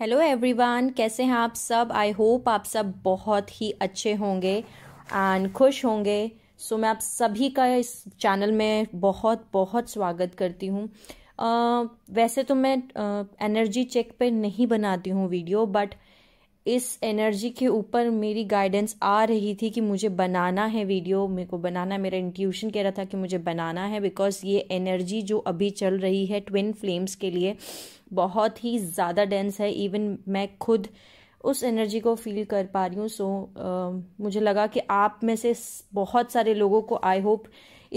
Hello everyone कैसे हैं आप सब आई होप आप सब बहुत ही अच्छे होंगे एंड खुश होंगे सो so, मैं आप सभी का इस चैनल में बहुत बहुत स्वागत करती हूँ uh, वैसे तो मैं एनर्जी uh, चेक पे नहीं बनाती हूँ वीडियो बट इस एनर्जी के ऊपर मेरी गाइडेंस आ रही थी कि मुझे बनाना है वीडियो मेरे को बनाना मेरा इंट्यूशन कह रहा था कि मुझे बनाना है बिकॉज ये एनर्जी जो अभी चल रही है ट्विन फ्लेम्स के लिए बहुत ही ज़्यादा डेंस है इवन मैं खुद उस एनर्जी को फील कर पा रही हूँ सो so, uh, मुझे लगा कि आप में से बहुत सारे लोगों को आई होप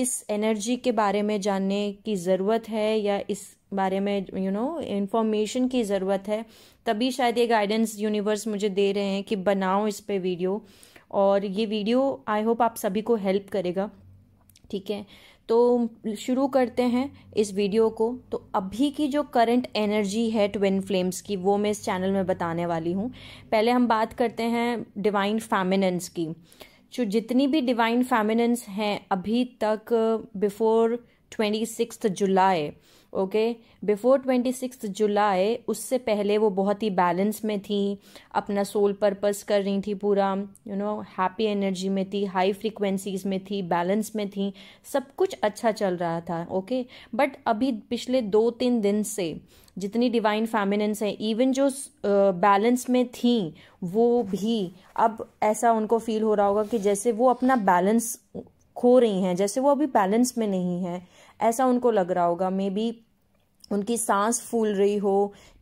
इस एनर्जी के बारे में जानने की ज़रूरत है या इस बारे में यू नो इन्फॉर्मेशन की ज़रूरत है तभी शायद ये गाइडेंस यूनिवर्स मुझे दे रहे हैं कि बनाओ इस पर वीडियो और ये वीडियो आई होप आप सभी को हेल्प करेगा ठीक है तो शुरू करते हैं इस वीडियो को तो अभी की जो करंट एनर्जी है ट्विन फ्लेम्स की वो मैं इस चैनल में बताने वाली हूँ पहले हम बात करते हैं डिवाइन फैमिनेंस की जो जितनी भी डिवाइन फैमिनेंस हैं अभी तक before twenty six July okay before twenty six July उससे पहले वो बहुत ही बैलेंस में थी अपना सोल पर्पस कर रही थी पूरा यू नो हैप्पी एनर्जी में थी हाई फ्रिक्वेंसीज में थी बैलेंस में थी सब कुछ अच्छा चल रहा था ओके okay? बट अभी पिछले दो तीन दिन से जितनी डिवाइन फैमिनेंस हैं इवन जो बैलेंस uh, में थी वो भी अब ऐसा उनको फील हो रहा होगा कि जैसे वो अपना बैलेंस खो रही हैं जैसे वो अभी बैलेंस में नहीं है ऐसा उनको लग रहा होगा मे बी उनकी सांस फूल रही हो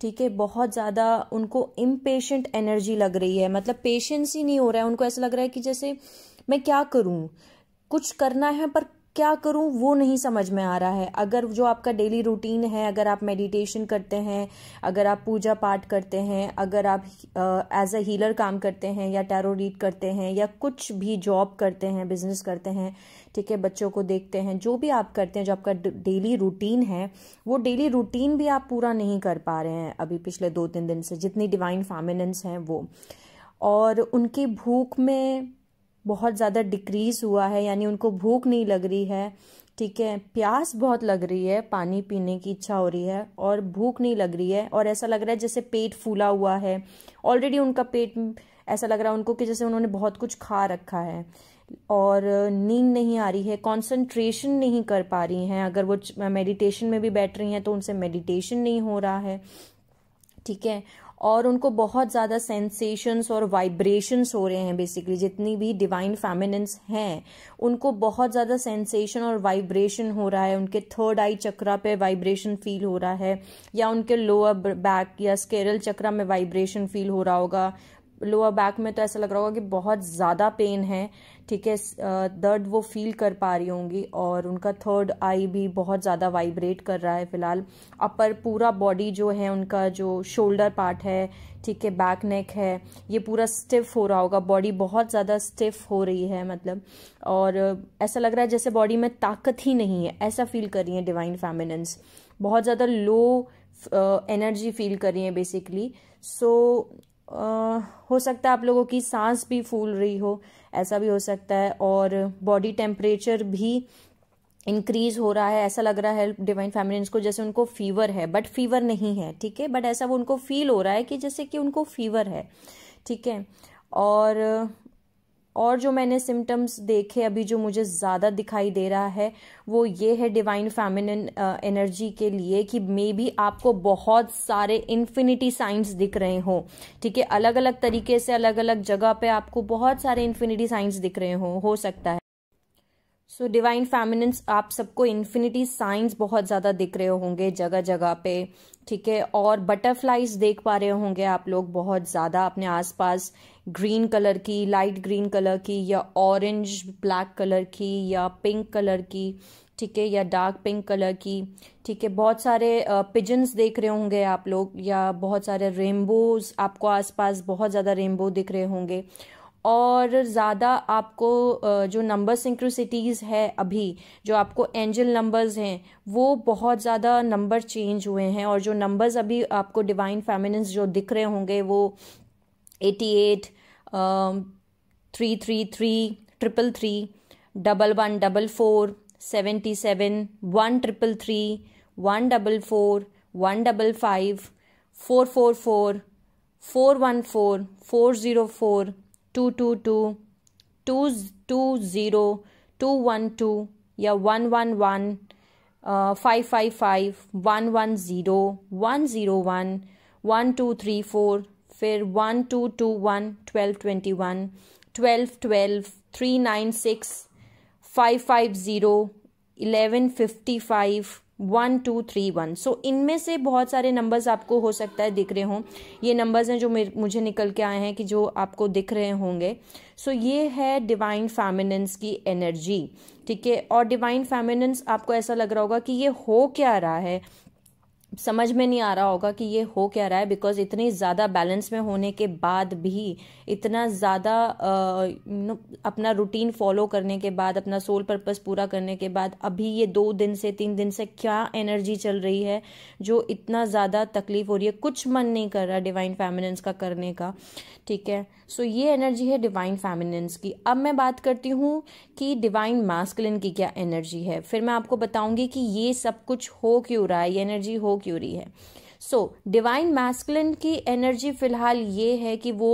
ठीक है बहुत ज़्यादा उनको इम्पेशेंट एनर्जी लग रही है मतलब पेशेंस ही नहीं हो रहा है उनको ऐसा लग रहा है कि जैसे मैं क्या करूं कुछ करना है पर क्या करूं वो नहीं समझ में आ रहा है अगर जो आपका डेली रूटीन है अगर आप मेडिटेशन करते हैं अगर आप पूजा पाठ करते हैं अगर आप एज अ हीलर काम करते हैं या टैरो रीड करते हैं या कुछ भी जॉब करते हैं बिजनेस करते हैं ठीक है बच्चों को देखते हैं जो भी आप करते हैं जो आपका डेली रूटीन है वो डेली रूटीन भी आप पूरा नहीं कर पा रहे हैं अभी पिछले दो तीन दिन से जितनी डिवाइन फामिनेंस हैं वो और उनकी भूख में बहुत ज़्यादा डिक्रीज़ हुआ है यानी उनको भूख नहीं लग रही है ठीक है प्यास बहुत लग रही है पानी पीने की इच्छा हो रही है और भूख नहीं लग रही है और ऐसा लग रहा है जैसे पेट फूला हुआ है ऑलरेडी उनका पेट ऐसा लग रहा है उनको कि जैसे उन्होंने बहुत कुछ खा रखा है और नींद नहीं आ रही है कंसंट्रेशन नहीं कर पा रही हैं अगर वो मेडिटेशन में भी बैठ रही हैं तो उनसे मेडिटेशन नहीं हो रहा है ठीक है और उनको बहुत ज़्यादा सेंसेशंस और वाइब्रेशंस हो रहे हैं बेसिकली जितनी भी डिवाइन फैमिनेंस हैं उनको बहुत ज़्यादा सेंसेशन और वाइब्रेशन हो रहा है उनके थर्ड आई चक्रा पे वाइब्रेशन फील हो रहा है या उनके लोअर बैक या स्केरल चक्रा में वाइब्रेशन फील हो रहा होगा लोअर बैक में तो ऐसा लग रहा होगा कि बहुत ज़्यादा पेन है ठीक है दर्द वो फील कर पा रही होंगी और उनका थर्ड आई भी बहुत ज़्यादा वाइब्रेट कर रहा है फ़िलहाल अपर पूरा बॉडी जो है उनका जो शोल्डर पार्ट है ठीक है बैक नेक है ये पूरा स्टिफ हो रहा होगा बॉडी बहुत ज़्यादा स्टिफ हो रही है मतलब और ऐसा लग रहा है जैसे बॉडी में ताकत ही नहीं है ऐसा फील कर रही है डिवाइन फैमिनंस बहुत ज़्यादा लो एनर्जी फील कर रही है बेसिकली सो हो सकता है आप लोगों की सांस भी फूल रही हो ऐसा भी हो सकता है और बॉडी टेम्परेचर भी इंक्रीज हो रहा है ऐसा लग रहा है डिवाइन फैमिली को जैसे उनको फीवर है बट फीवर नहीं है ठीक है बट ऐसा वो उनको फील हो रहा है कि जैसे कि उनको फीवर है ठीक है और और जो मैंने सिम्टम्स देखे अभी जो मुझे ज़्यादा दिखाई दे रहा है वो ये है डिवाइन फैमिनिन एनर्जी के लिए कि मे बी आपको बहुत सारे इन्फिनिटी साइंस दिख रहे हों ठीक है अलग अलग तरीके से अलग अलग जगह पे आपको बहुत सारे इन्फिनिटी साइंस दिख रहे हो हो सकता है सो डिवाइन फैमिनेंस आप सबको इन्फिनिटी साइंस बहुत ज़्यादा दिख रहे होंगे जगह जगह पे ठीक है और बटरफ्लाइज देख पा रहे होंगे आप लोग बहुत ज़्यादा अपने आसपास ग्रीन कलर की लाइट ग्रीन कलर की या ऑरेंज ब्लैक कलर की या पिंक कलर की ठीक है या डार्क पिंक कलर की ठीक है बहुत सारे पिजन्स देख रहे होंगे आप लोग या बहुत सारे रेनबोज आपको आसपास बहुत ज़्यादा रेनबो दिख रहे होंगे और ज़्यादा आपको जो नंबर सिंक्रोसिटीज़ है अभी जो आपको एंजल नंबर्स हैं वो बहुत ज़्यादा नंबर चेंज हुए हैं और जो नंबर्स अभी आपको डिवाइन फेमिनिंस जो दिख रहे होंगे वो eighty eight three three three triple three double one double four seventy seven one triple three one double four one double five four four four four one four four zero four 222, 220, 212 या 111, uh, 555, 110, 101, 1234, फिर 1221, 1221, 1212, 396, 550, 1155, one two three one so इनमें से बहुत सारे numbers आपको हो सकता है दिख रहे हों ये नंबर्स हैं जो मुझे निकल के आए हैं कि जो आपको दिख रहे होंगे सो so, ये है डिवाइन फैमिनेंस की एनर्जी ठीक है और डिवाइन फैमिनेंस आपको ऐसा लग रहा होगा कि ये हो क्या रहा है समझ में नहीं आ रहा होगा कि ये हो क्या रहा है बिकॉज इतनी ज़्यादा बैलेंस में होने के बाद भी इतना ज़्यादा अपना रूटीन फॉलो करने के बाद अपना सोल पर्पस पूरा करने के बाद अभी ये दो दिन से तीन दिन से क्या एनर्जी चल रही है जो इतना ज़्यादा तकलीफ हो रही है कुछ मन नहीं कर रहा डिवाइन फैमिलंस का करने का ठीक है सो so, ये एनर्जी है डिवाइन फेमिनेंस की अब मैं बात करती हूँ कि डिवाइन मास्कुलिन की क्या एनर्जी है फिर मैं आपको बताऊंगी कि ये सब कुछ हो क्यों रहा है ये एनर्जी हो क्यों रही है सो डिवाइन मैस्कुलिन की एनर्जी फिलहाल ये है कि वो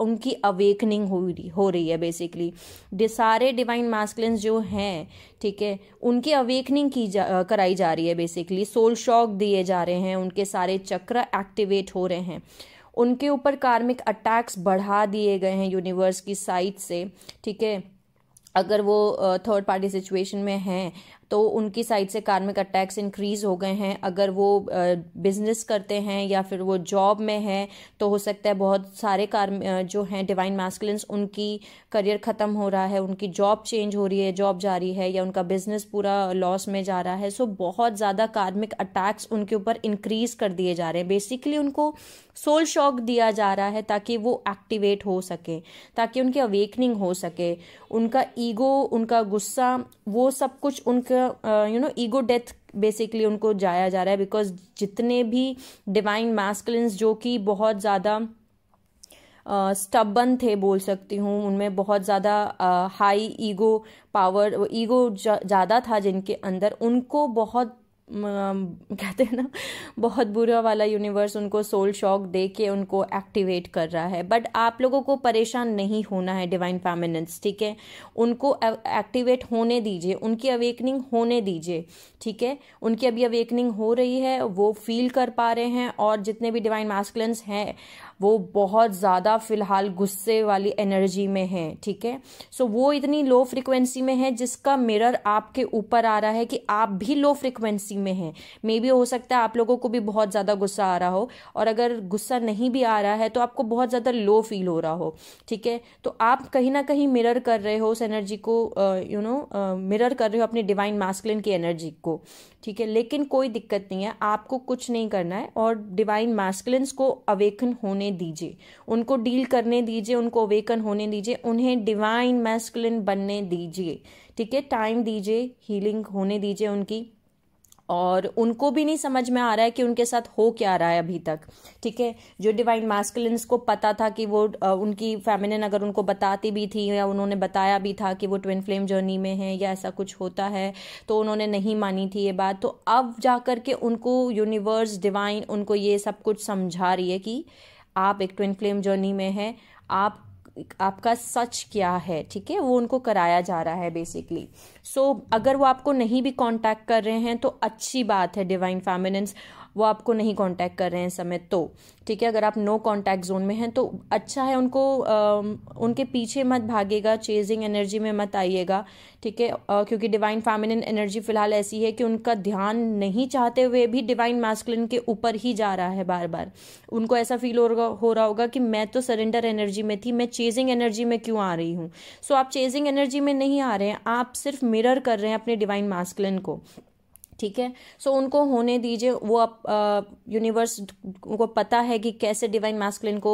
उनकी अवेकनिंग हो रही हो रही है बेसिकली सारे डिवाइन मास्कलिन जो हैं ठीक है उनकी अवेकनिंग की जा कराई जा रही है बेसिकली सोल शॉक दिए जा रहे हैं उनके सारे चक्र एक्टिवेट हो रहे हैं उनके ऊपर कार्मिक अटैक्स बढ़ा दिए गए हैं यूनिवर्स की साइट से ठीक है अगर वो थर्ड पार्टी सिचुएशन में हैं तो उनकी साइड से कार्मिक अटैक्स इंक्रीज हो गए हैं अगर वो बिजनेस करते हैं या फिर वो जॉब में है तो हो सकता है बहुत सारे कार्म जो हैं डिवाइन मैस्कुलिन्स उनकी करियर ख़त्म हो रहा है उनकी जॉब चेंज हो रही है जॉब जा रही है या उनका बिजनेस पूरा लॉस में जा रहा है सो बहुत ज़्यादा कार्मिक अटैक्स उनके ऊपर इंक्रीज कर दिए जा रहे हैं बेसिकली उनको सोल शॉक दिया जा रहा है ताकि वो एक्टिवेट हो सके ताकि उनकी अवेकनिंग हो सके उनका ईगो उनका गुस्सा वो सब कुछ उनका you know ego death basically उनको जाया जा रहा है बिकॉज जितने भी डिवाइन मैस्कलिंस जो कि बहुत ज़्यादा स्टबन uh, थे बोल सकती हूँ उनमें बहुत ज़्यादा हाई ईगो पावर ईगो ज़्यादा था जिनके अंदर उनको बहुत कहते हैं ना बहुत बुरा वाला यूनिवर्स उनको सोल शॉक दे के उनको एक्टिवेट कर रहा है बट आप लोगों को परेशान नहीं होना है डिवाइन फेमिनेंस ठीक है उनको एक्टिवेट होने दीजिए उनकी अवेकनिंग होने दीजिए ठीक है उनकी अभी अवेकनिंग हो रही है वो फील कर पा रहे हैं और जितने भी डिवाइन मास्कलेंस हैं वो बहुत ज़्यादा फिलहाल गुस्से वाली एनर्जी में है ठीक है सो वो इतनी लो फ्रिक्वेंसी में है जिसका मिरर आपके ऊपर आ रहा है कि आप भी लो फ्रिक्वेंसी में हैं मे बी हो सकता है आप लोगों को भी बहुत ज़्यादा गुस्सा आ रहा हो और अगर गुस्सा नहीं भी आ रहा है तो आपको बहुत ज़्यादा लो फील हो रहा हो ठीक है तो आप कहीं ना कहीं मिरर कर रहे हो उस एनर्जी को यू नो मिरर कर रहे हो अपने डिवाइन मास्कलिन की एनर्जी को ठीक है लेकिन कोई दिक्कत नहीं है आपको कुछ नहीं करना है और डिवाइन मैस्कुलेंस को अवेकन होने दीजिए उनको डील करने दीजिए उनको अवेकन होने दीजिए उन्हें डिवाइन मैस्कुलिन बनने दीजिए ठीक है टाइम दीजिए हीलिंग होने दीजिए उनकी और उनको भी नहीं समझ में आ रहा है कि उनके साथ हो क्या रहा है अभी तक ठीक है जो डिवाइन मास्कुलिन्स को पता था कि वो उनकी फेमिनिन अगर उनको बताती भी थी या उन्होंने बताया भी था कि वो ट्विन फ्लेम जर्नी में है या ऐसा कुछ होता है तो उन्होंने नहीं मानी थी ये बात तो अब जा कर के उनको यूनिवर्स डिवाइन उनको ये सब कुछ समझा रही है कि आप एक ट्विन फ्लेम जर्नी में हैं आप आपका सच क्या है ठीक है वो उनको कराया जा रहा है बेसिकली सो so, अगर वो आपको नहीं भी कांटेक्ट कर रहे हैं तो अच्छी बात है डिवाइन फेमिनिन्स वो आपको नहीं कांटेक्ट कर रहे हैं समय तो ठीक है अगर आप नो कांटेक्ट जोन में हैं तो अच्छा है उनको आ, उनके पीछे मत भागेगा चेजिंग एनर्जी में मत आइएगा ठीक है क्योंकि डिवाइन फैमिलिन एनर्जी फिलहाल ऐसी है कि उनका ध्यान नहीं चाहते हुए भी डिवाइन मैस्कुलिन के ऊपर ही जा रहा है बार बार उनको ऐसा फील हो रहा हो रहा होगा कि मैं तो सरेंडर एनर्जी में थी मैं चेजिंग एनर्जी में क्यों आ रही हूँ सो आप चेजिंग एनर्जी में नहीं आ रहे हैं आप सिर्फ मिरर कर रहे हैं अपने डिवाइन मास्कुलिन को ठीक है सो so, उनको होने दीजिए वो आप यूनिवर्स को पता है कि कैसे डिवाइन मैस्कुलिन को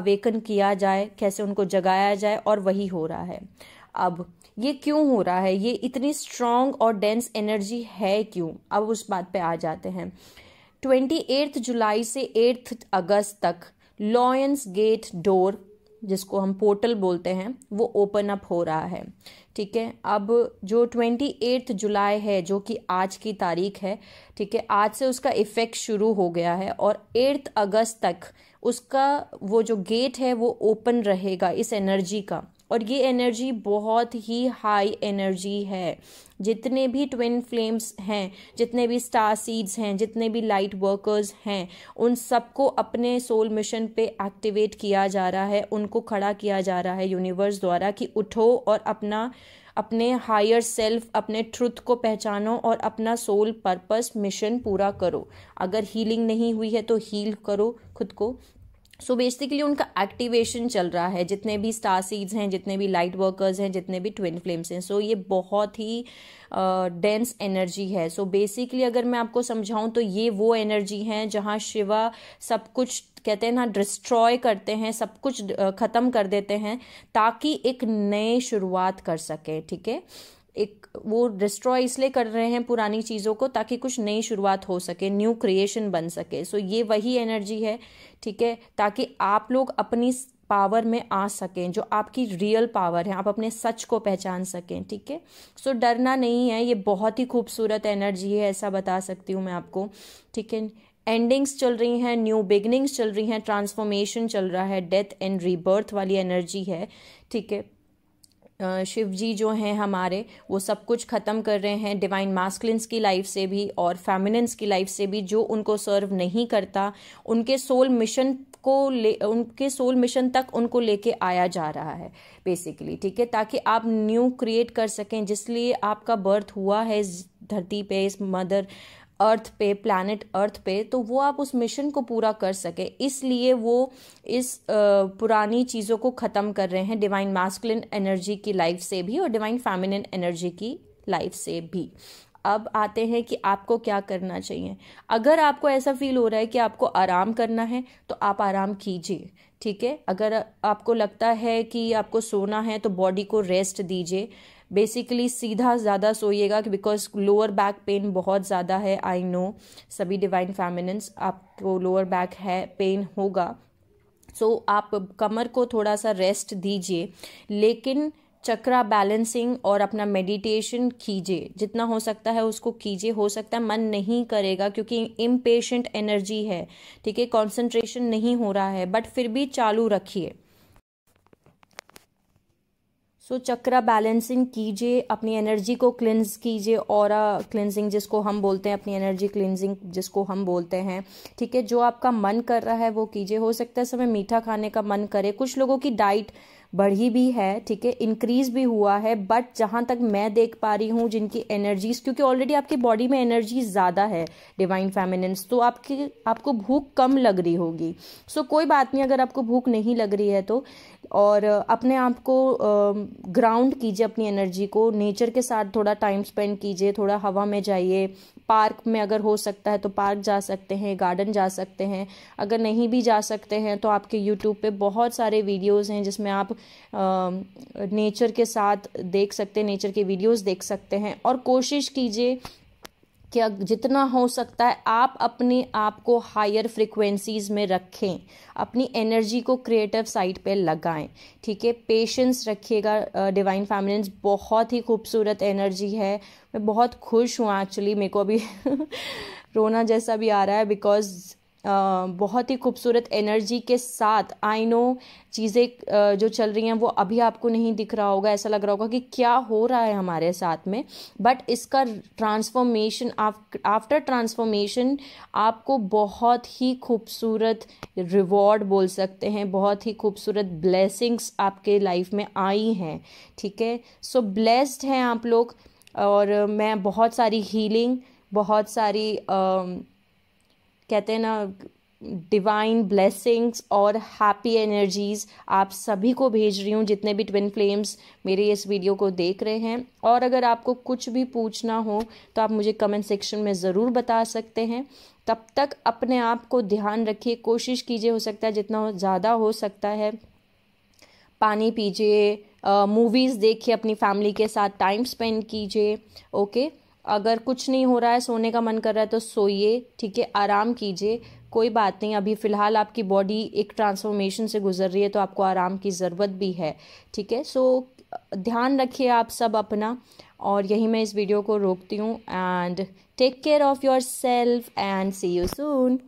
अवेकन किया जाए कैसे उनको जगाया जाए और वही हो रहा है अब ये क्यों हो रहा है ये इतनी स्ट्रांग और डेंस एनर्जी है क्यों अब उस बात पे आ जाते हैं ट्वेंटी एट्थ जुलाई से एट्थ अगस्त तक लॉयंस गेट डोर जिसको हम पोर्टल बोलते हैं वो ओपन अप हो रहा है ठीक है अब जो ट्वेंटी एट्थ जुलाई है जो कि आज की तारीख है ठीक है आज से उसका इफ़ेक्ट शुरू हो गया है और एट्थ अगस्त तक उसका वो जो गेट है वो ओपन रहेगा इस एनर्जी का और ये एनर्जी बहुत ही हाई एनर्जी है जितने भी ट्विन फ्लेम्स हैं जितने भी स्टार सीड्स हैं जितने भी लाइट वर्कर्स हैं उन सबको अपने सोल मिशन पे एक्टिवेट किया जा रहा है उनको खड़ा किया जा रहा है यूनिवर्स द्वारा कि उठो और अपना अपने हायर सेल्फ अपने ट्रुथ को पहचानो और अपना सोल पर्पस मिशन पूरा करो अगर हीलिंग नहीं हुई है तो हील करो खुद को सो so बेसिकली उनका एक्टिवेशन चल रहा है जितने भी स्टार सीड्स हैं जितने भी लाइट वर्कर्स हैं जितने भी ट्विन फ्लेम्स हैं सो so ये बहुत ही डेंस uh, एनर्जी है सो so बेसिकली अगर मैं आपको समझाऊं तो ये वो एनर्जी हैं जहाँ शिवा सब कुछ कहते हैं ना डिस्ट्रॉय करते हैं सब कुछ ख़त्म कर देते हैं ताकि एक नए शुरुआत कर सकें ठीक है एक वो डिस्ट्रॉय इसलिए कर रहे हैं पुरानी चीज़ों को ताकि कुछ नई शुरुआत हो सके न्यू क्रिएशन बन सके सो ये वही एनर्जी है ठीक है ताकि आप लोग अपनी पावर में आ सकें जो आपकी रियल पावर है आप अपने सच को पहचान सकें ठीक है सो डरना नहीं है ये बहुत ही खूबसूरत एनर्जी है ऐसा बता सकती हूँ मैं आपको ठीक है एंडिंग्स चल रही हैं न्यू बिगनिंग्स चल रही हैं ट्रांसफॉर्मेशन चल रहा है डेथ एंड रीबर्थ वाली एनर्जी है ठीक है शिव जी जो हैं हमारे वो सब कुछ ख़त्म कर रहे हैं डिवाइन मास्कलिनस की लाइफ से भी और फेमिनिन्स की लाइफ से भी जो उनको सर्व नहीं करता उनके सोल मिशन को ले उनके सोल मिशन तक उनको लेके आया जा रहा है बेसिकली ठीक है ताकि आप न्यू क्रिएट कर सकें जिसलिए आपका बर्थ हुआ है धरती पे इस मदर अर्थ पे प्लानट अर्थ पे तो वो आप उस मिशन को पूरा कर सके इसलिए वो इस पुरानी चीज़ों को ख़त्म कर रहे हैं डिवाइन मास्कुलिन एनर्जी की लाइफ से भी और डिवाइन फैमिलिन एनर्जी की लाइफ से भी अब आते हैं कि आपको क्या करना चाहिए अगर आपको ऐसा फील हो रहा है कि आपको आराम करना है तो आप आराम कीजिए ठीक है अगर आपको लगता है कि आपको सोना है तो बॉडी को रेस्ट दीजिए बेसिकली सीधा ज़्यादा सोइएगा बिकॉज लोअर बैक पेन बहुत ज़्यादा है आई नो सभी डिवाइन फैमिनेंस आपको लोअर बैक है पेन होगा सो so, आप कमर को थोड़ा सा रेस्ट दीजिए लेकिन चक्रा बैलेंसिंग और अपना मेडिटेशन कीजिए जितना हो सकता है उसको कीजिए हो सकता है मन नहीं करेगा क्योंकि इम्पेशेंट एनर्जी है ठीक है कॉन्सेंट्रेशन नहीं हो रहा है बट फिर भी चालू रखिए सो so, चक्रा बैलेंसिंग कीजिए अपनी एनर्जी को क्लिनज कीजिए और क्लिनजिंग जिसको हम बोलते हैं अपनी एनर्जी क्लिनजिंग जिसको हम बोलते हैं ठीक है जो आपका मन कर रहा है वो कीजिए हो सकता है समय मीठा खाने का मन करे कुछ लोगों की डाइट बढ़ी भी है ठीक है इंक्रीज भी हुआ है बट जहाँ तक मैं देख पा रही हूँ जिनकी एनर्जीज क्योंकि ऑलरेडी आपकी बॉडी में एनर्जी ज़्यादा है डिवाइन फेमिनेंस तो आपकी आपको भूख कम लग रही होगी सो so, कोई बात नहीं अगर आपको भूख नहीं लग रही है तो और अपने आप को ग्राउंड कीजिए अपनी एनर्जी को नेचर के साथ थोड़ा टाइम स्पेंड कीजिए थोड़ा हवा में जाइए पार्क में अगर हो सकता है तो पार्क जा सकते हैं गार्डन जा सकते हैं अगर नहीं भी जा सकते हैं तो आपके यूट्यूब पे बहुत सारे वीडियोस हैं जिसमें आप नेचर के साथ देख सकते हैं नेचर के वीडियोस देख सकते हैं और कोशिश कीजिए कि जितना हो सकता है आप अपने आप को हायर फ्रिक्वेंसीज में रखें अपनी एनर्जी को क्रिएटिव साइड पे लगाएं ठीक है पेशेंस रखिएगा डिवाइन फैमिलेंस बहुत ही खूबसूरत एनर्जी है मैं बहुत खुश हूँ एक्चुअली मेरे को अभी रोना जैसा भी आ रहा है बिकॉज बहुत ही खूबसूरत एनर्जी के साथ आई नो चीज़ें जो चल रही हैं वो अभी आपको नहीं दिख रहा होगा ऐसा लग रहा होगा कि क्या हो रहा है हमारे साथ में बट इसका ट्रांसफॉर्मेशन आफ्टर ट्रांसफॉर्मेशन आपको बहुत ही खूबसूरत रिवॉर्ड बोल सकते हैं बहुत ही खूबसूरत ब्लेसिंग्स आपके लाइफ में आई हैं ठीक है सो ब्लेस्ड हैं आप लोग और मैं बहुत सारी हीलिंग बहुत सारी uh, कहते हैं ना डिवाइन ब्लेसिंग्स और हैप्पी एनर्जीज़ आप सभी को भेज रही हूँ जितने भी ट्विन फ्लेम्स मेरे इस वीडियो को देख रहे हैं और अगर आपको कुछ भी पूछना हो तो आप मुझे कमेंट सेक्शन में ज़रूर बता सकते हैं तब तक अपने आप को ध्यान रखिए कोशिश कीजिए हो सकता है जितना ज़्यादा हो सकता है पानी पीजिए मूवीज़ देखिए अपनी फैमिली के साथ टाइम स्पेंड कीजिए ओके अगर कुछ नहीं हो रहा है सोने का मन कर रहा है तो सोइए ठीक है आराम कीजिए कोई बात नहीं अभी फ़िलहाल आपकी बॉडी एक ट्रांसफॉर्मेशन से गुजर रही है तो आपको आराम की ज़रूरत भी है ठीक है सो ध्यान रखिए आप सब अपना और यही मैं इस वीडियो को रोकती हूँ and take care of yourself and see you soon